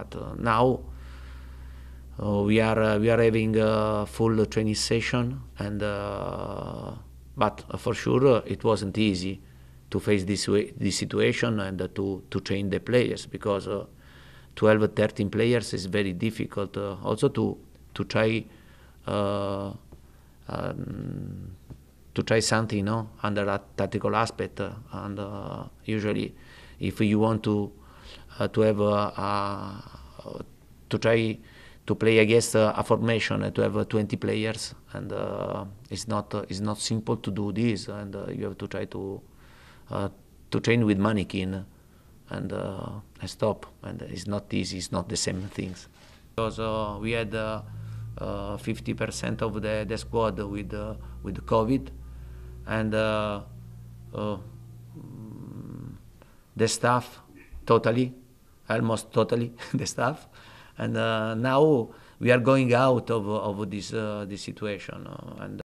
but uh, now uh, we are uh, we are having a full training session, and but for sure it wasn't easy to face this way, this situation and to to train the players because. 12 13 players is very difficult uh, also to to try uh, um, to try something you know under a tactical aspect uh, and usually if you want to uh, to have to try to play against a formation uh, to have uh, 20 players and it's not it's not simple to do this and you have to try to to train with mannequin and uh, stop and it's not easy it's not the same things because uh, we had 50% of the, the squad with with covid and mm, the staff totally, almost totally, the staff. And uh, now we are going out of, of this, uh, this situation. Uh, and